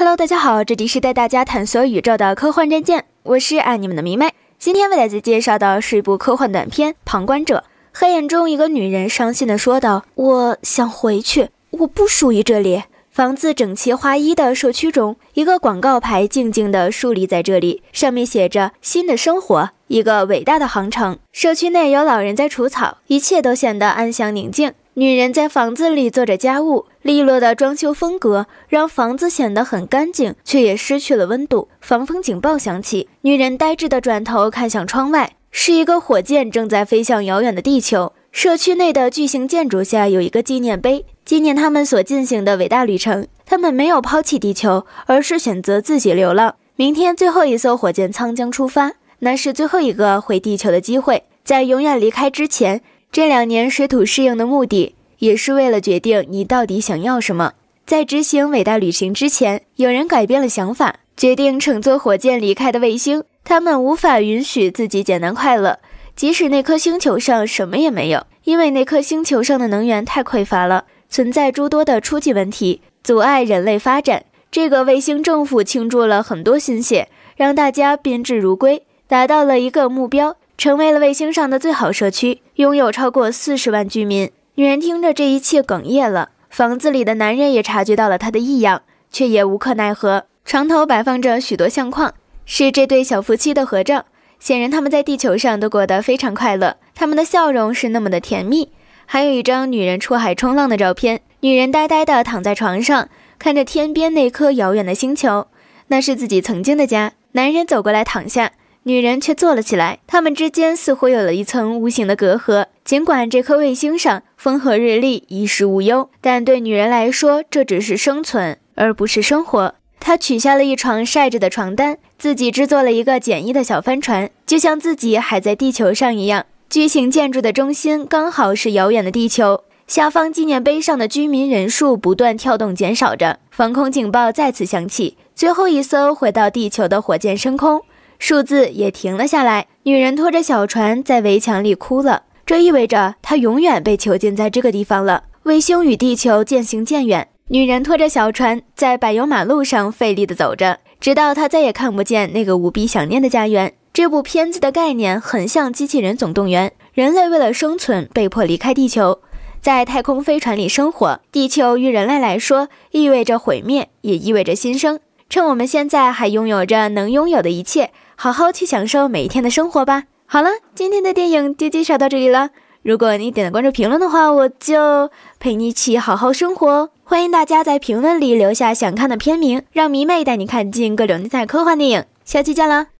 Hello，大家好，这里是带大家探索宇宙的科幻战舰，我是爱你们的迷妹。今天为大家介绍的是一部科幻短片《旁观者》。黑暗中，一个女人伤心地说道：“我想回去，我不属于这里。”房子整齐划一的社区中，一个广告牌静静地竖立在这里，上面写着“新的生活，一个伟大的航程”。社区内有老人在除草，一切都显得安详宁静。女人在房子里做着家务。利落的装修风格让房子显得很干净，却也失去了温度。防风警报响起，女人呆滞的转头看向窗外，是一个火箭正在飞向遥远的地球。社区内的巨型建筑下有一个纪念碑，纪念他们所进行的伟大旅程。他们没有抛弃地球，而是选择自己流浪。明天最后一艘火箭舱将出发，那是最后一个回地球的机会。在永远离开之前，这两年水土适应的目的。也是为了决定你到底想要什么。在执行伟大旅行之前，有人改变了想法，决定乘坐火箭离开的卫星。他们无法允许自己简单快乐，即使那颗星球上什么也没有，因为那颗星球上的能源太匮乏了，存在诸多的初级问题，阻碍人类发展。这个卫星政府倾注了很多心血，让大家宾至如归，达到了一个目标，成为了卫星上的最好社区，拥有超过四十万居民。女人听着这一切，哽咽了。房子里的男人也察觉到了她的异样，却也无可奈何。床头摆放着许多相框，是这对小夫妻的合照。显然，他们在地球上都过得非常快乐，他们的笑容是那么的甜蜜。还有一张女人出海冲浪的照片。女人呆呆地躺在床上，看着天边那颗遥远的星球，那是自己曾经的家。男人走过来躺下，女人却坐了起来。他们之间似乎有了一层无形的隔阂。尽管这颗卫星上。风和日丽，衣食无忧，但对女人来说，这只是生存，而不是生活。她取下了一床晒着的床单，自己制作了一个简易的小帆船，就像自己还在地球上一样。巨型建筑的中心刚好是遥远的地球，下方纪念碑上的居民人数不断跳动减少着。防空警报再次响起，最后一艘回到地球的火箭升空，数字也停了下来。女人拖着小船在围墙里哭了。这意味着他永远被囚禁在这个地方了。卫星与地球渐行渐远，女人拖着小船在柏油马路上费力地走着，直到她再也看不见那个无比想念的家园。这部片子的概念很像《机器人总动员》，人类为了生存被迫离开地球，在太空飞船里生活。地球于人类来说意味着毁灭，也意味着新生。趁我们现在还拥有着能拥有的一切，好好去享受每一天的生活吧。好了，今天的电影就介绍到这里了。如果你点了关注、评论的话，我就陪你一起好好生活。欢迎大家在评论里留下想看的片名，让迷妹带你看尽各种精彩科幻电影。下期见了。